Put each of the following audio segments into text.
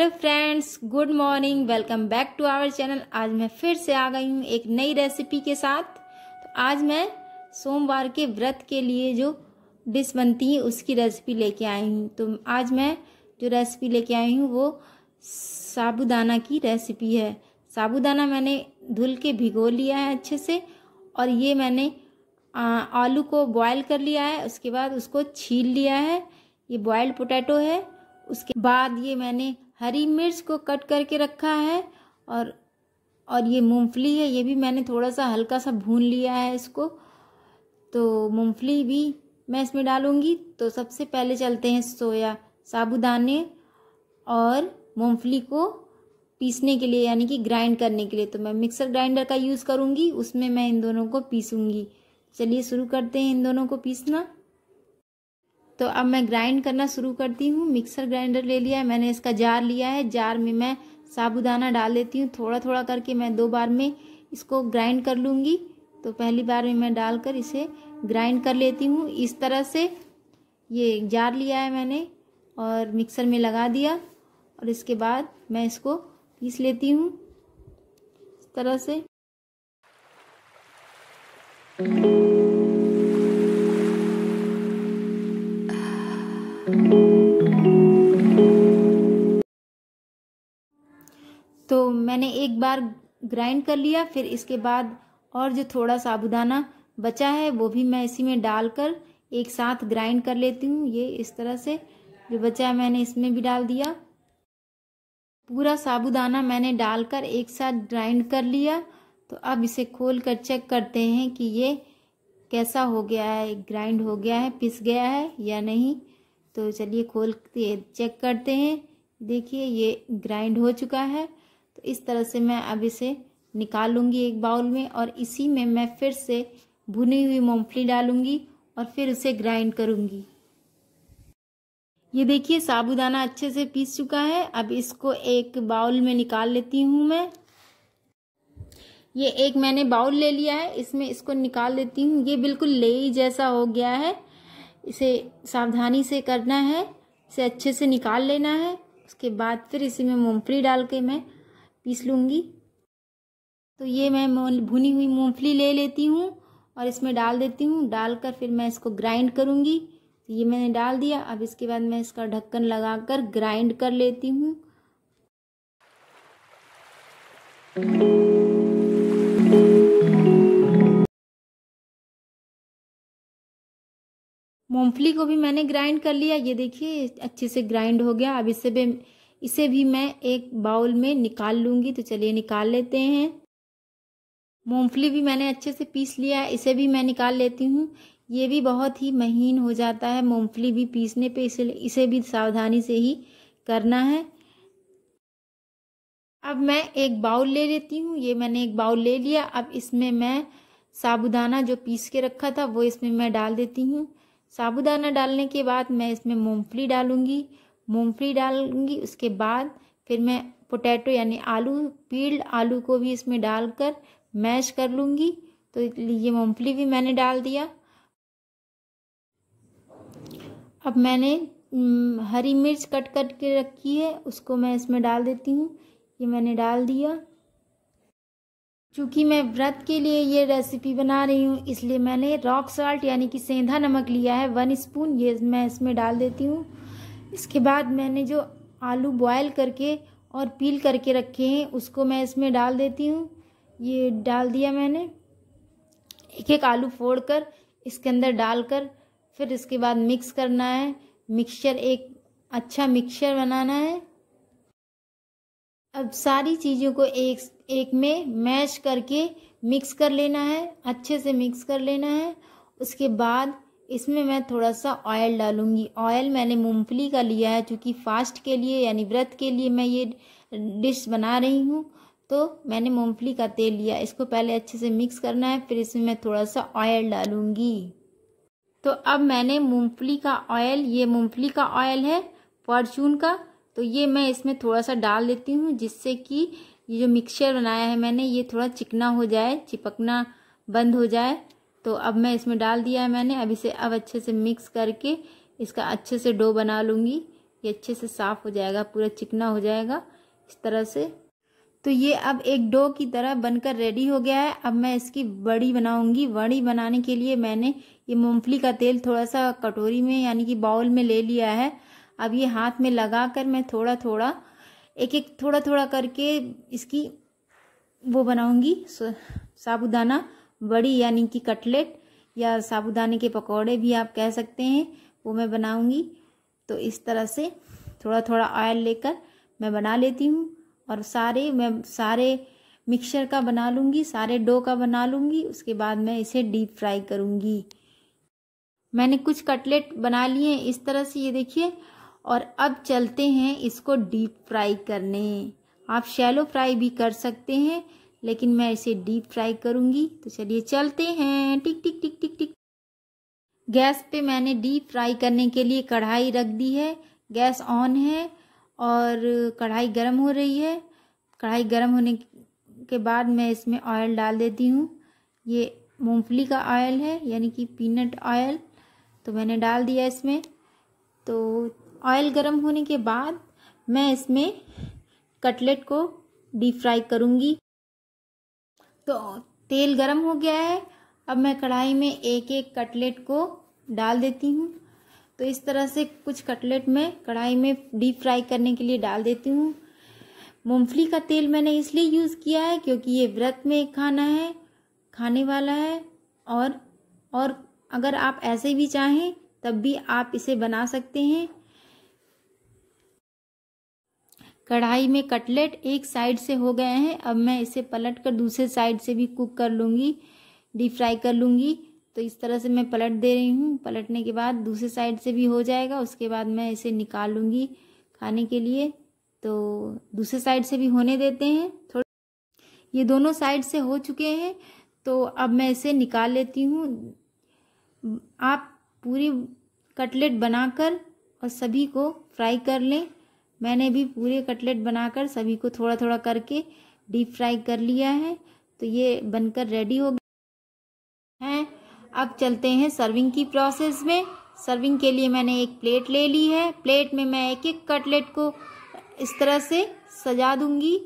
hello friends good morning welcome back to our channel आज मैं फिर से आ गई हूँ एक नई रेसिपी के साथ तो आज मैं सोमवार के व्रत के लिए जो डिश बनती है उसकी रेसिपी लेके आई हूँ तो आज मैं जो रेसिपी लेके आई हूँ वो साबुदाना की रेसिपी है साबुदाना मैंने धुल के भिगो लिया है अच्छे से और ये मैंने आलू को बॉयल कर लिया है उसके बाद उसको छील लिया है ये बॉयल्ड पोटैटो है उसके बाद ये मैंने हरी मिर्च को कट करके रखा है और और ये मूंगफली है ये भी मैंने थोड़ा सा हल्का सा भून लिया है इसको तो मूंगफली भी मैं इसमें डालूँगी तो सबसे पहले चलते हैं सोया साबुदाने और मूंगफली को पीसने के लिए यानी कि ग्राइंड करने के लिए तो मैं मिक्सर ग्राइंडर का यूज़ करूँगी उसमें मैं इन दोनों को पीसूँगी चलिए शुरू करते हैं इन दोनों को पीसना तो अब मैं ग्राइंड करना शुरू करती हूँ मिक्सर ग्राइंडर ले लिया है मैंने इसका जार लिया है जार में मैं साबुदाना डाल देती हूँ थोड़ा थोड़ा करके मैं दो बार में इसको ग्राइंड कर लूँगी तो पहली बार में मैं डालकर इसे ग्राइंड कर लेती हूँ इस तरह से ये जार लिया है मैंने और मिक्सर में लगा दिया और इसके बाद मैं इसको पीस लेती हूँ इस तरह से बार ग्राइंड कर लिया फिर इसके बाद और जो थोड़ा साबुदाना बचा है वो भी मैं इसी में डालकर एक साथ ग्राइंड कर लेती हूँ ये इस तरह से जो बचा है मैंने इसमें भी डाल दिया पूरा साबुदाना मैंने डालकर एक साथ ग्राइंड कर लिया तो अब इसे खोल कर चेक करते हैं कि ये कैसा हो गया है ग्राइंड हो गया है पिस गया है या नहीं तो चलिए खोल चेक करते हैं देखिए ये ग्राइंड हो चुका है तो इस तरह से मैं अब इसे निकाल लूँगी एक बाउल में और इसी में मैं फिर से भुनी हुई मूँगफली डालूँगी और फिर उसे ग्राइंड करूँगी ये देखिए साबुदाना अच्छे से पीस चुका है अब इसको एक बाउल में निकाल लेती हूँ मैं ये एक मैंने बाउल ले लिया है इसमें इसको निकाल लेती हूँ ये बिल्कुल लेई जैसा हो गया है इसे सावधानी से करना है इसे अच्छे से निकाल लेना है उसके बाद फिर इसी में मूँगफली डाल के मैं पीस लूँगी तो ये मैं भुनी हुई मूंगफली ले लेती हूँ और इसमें डाल देती हूँ डालकर फिर मैं इसको ग्राइंड करूँगी तो ये मैंने डाल दिया अब इसके बाद मैं इसका ढक्कन लगाकर ग्राइंड कर लेती हूँ मूंगफली को भी मैंने ग्राइंड कर लिया ये देखिए अच्छे से ग्राइंड हो गया अब इससे भी इसे भी मैं एक बाउल में निकाल लूँगी तो चलिए निकाल लेते हैं मूंगफली भी मैंने अच्छे से पीस लिया है इसे भी मैं निकाल लेती हूँ ये भी बहुत ही महीन हो जाता है मूंगफली भी पीसने पे इसे इसे भी सावधानी से ही करना है अब मैं एक बाउल ले लेती हूँ ये मैंने एक बाउल ले लिया अब इसमें मैं साबुदाना जो पीस के रखा था वो इसमें मैं डाल देती हूँ साबुदाना डालने के बाद मैं इसमें मूँगफली डालूँगी मूंगफली डालूंगी उसके बाद फिर मैं पोटैटो यानी आलू पील्ड आलू को भी इसमें डालकर मैश कर लूँगी तो ये मूंगफली भी मैंने डाल दिया अब मैंने हम्म, हरी मिर्च कट कट के रखी है उसको मैं इसमें डाल देती हूँ ये मैंने डाल दिया चूँकि मैं व्रत के लिए ये रेसिपी बना रही हूँ इसलिए मैंने रॉक सॉल्ट यानी कि सेंधा नमक लिया है वन स्पून ये मैं इसमें डाल देती हूँ इसके बाद मैंने जो आलू बॉयल करके और पील करके रखे हैं उसको मैं इसमें डाल देती हूँ ये डाल दिया मैंने एक एक आलू फोड़ कर इसके अंदर डालकर फिर इसके बाद मिक्स करना है मिक्सचर एक अच्छा मिक्सचर बनाना है अब सारी चीज़ों को एक एक में मैश करके मिक्स कर लेना है अच्छे से मिक्स कर लेना है उसके बाद इसमें मैं थोड़ा सा ऑयल डालूँगी ऑयल मैंने मूंगफली का लिया है चूँकि फास्ट के लिए यानी व्रत के लिए मैं ये डिश बना रही हूँ तो मैंने मूंगफली का तेल लिया इसको पहले अच्छे से मिक्स करना है फिर इसमें मैं थोड़ा सा ऑयल डालूँगी तो अब मैंने मूंगफली का ऑयल ये मूंगफली का ऑयल है फॉर्चून का तो ये मैं इसमें थोड़ा सा डाल देती हूँ जिससे कि ये जो मिक्सचर बनाया है मैंने ये थोड़ा चिकना हो जाए चिपकना बंद हो जाए तो अब मैं इसमें डाल दिया है मैंने अब इसे अब अच्छे से मिक्स करके इसका अच्छे से डो बना लूँगी ये अच्छे से साफ़ हो जाएगा पूरा चिकना हो जाएगा इस तरह से तो ये अब एक डो की तरह बनकर रेडी हो गया है अब मैं इसकी बड़ी बनाऊंगी बड़ी बनाने के लिए मैंने ये मूंगफली का तेल थोड़ा सा कटोरी में यानी कि बाउल में ले लिया है अब ये हाथ में लगा कर मैं थोड़ा थोड़ा एक एक थोड़ा थोड़ा करके इसकी वो बनाऊंगी साबुदाना बड़ी यानी कि कटलेट या साबुदाने के पकौड़े भी आप कह सकते हैं वो मैं बनाऊंगी तो इस तरह से थोड़ा थोड़ा ऑयल लेकर मैं बना लेती हूँ और सारे मैं सारे मिक्सचर का बना लूँगी सारे डो का बना लूँगी उसके बाद मैं इसे डीप फ्राई करूँगी मैंने कुछ कटलेट बना लिए इस तरह से ये देखिए और अब चलते हैं इसको डीप फ्राई करने आप शैलो फ्राई भी कर सकते हैं लेकिन मैं इसे डीप फ्राई करूँगी तो चलिए चलते हैं टिक टिक टिक टिक टिक गैस पे मैंने डीप फ्राई करने के लिए कढ़ाई रख दी है गैस ऑन है और कढ़ाई गर्म हो रही है कढ़ाई गर्म होने के बाद मैं इसमें ऑयल डाल देती हूँ ये मूंगफली का ऑयल है यानी कि पीनट ऑयल तो मैंने डाल दिया इसमें तो ऑयल गर्म होने के बाद मैं इसमें कटलेट को डीप फ्राई करूँगी तो तेल गरम हो गया है अब मैं कढ़ाई में एक एक कटलेट को डाल देती हूँ तो इस तरह से कुछ कटलेट मैं कढ़ाई में डीप फ्राई करने के लिए डाल देती हूँ मूंगफली का तेल मैंने इसलिए यूज़ किया है क्योंकि ये व्रत में खाना है खाने वाला है और और अगर आप ऐसे भी चाहें तब भी आप इसे बना सकते हैं कढ़ाई में कटलेट एक साइड से हो गए हैं अब मैं इसे पलट कर दूसरे साइड से भी कुक कर लूँगी डीप फ्राई कर लूँगी तो इस तरह से मैं पलट दे रही हूँ पलटने के बाद दूसरे साइड से भी हो जाएगा उसके बाद मैं इसे निकाल लूँगी खाने के लिए तो दूसरे साइड से भी होने देते हैं थोड़ा ये दोनों साइड से हो चुके हैं तो अब मैं इसे निकाल लेती हूँ आप पूरी कटलेट बनाकर और सभी को फ्राई कर लें मैंने भी पूरे कटलेट बनाकर सभी को थोड़ा थोड़ा करके डीप फ्राई कर लिया है तो ये बनकर रेडी हो गया है अब चलते हैं सर्विंग की प्रोसेस में सर्विंग के लिए मैंने एक प्लेट ले ली है प्लेट में मैं एक एक कटलेट को इस तरह से सजा दूंगी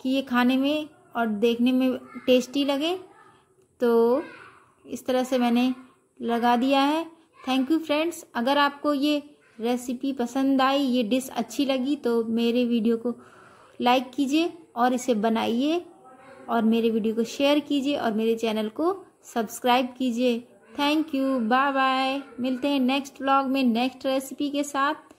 कि ये खाने में और देखने में टेस्टी लगे तो इस तरह से मैंने लगा दिया है थैंक यू फ्रेंड्स अगर आपको ये रेसिपी पसंद आई ये डिश अच्छी लगी तो मेरे वीडियो को लाइक कीजिए और इसे बनाइए और मेरे वीडियो को शेयर कीजिए और मेरे चैनल को सब्सक्राइब कीजिए थैंक यू बाय बाय मिलते हैं नेक्स्ट व्लॉग में नेक्स्ट रेसिपी के साथ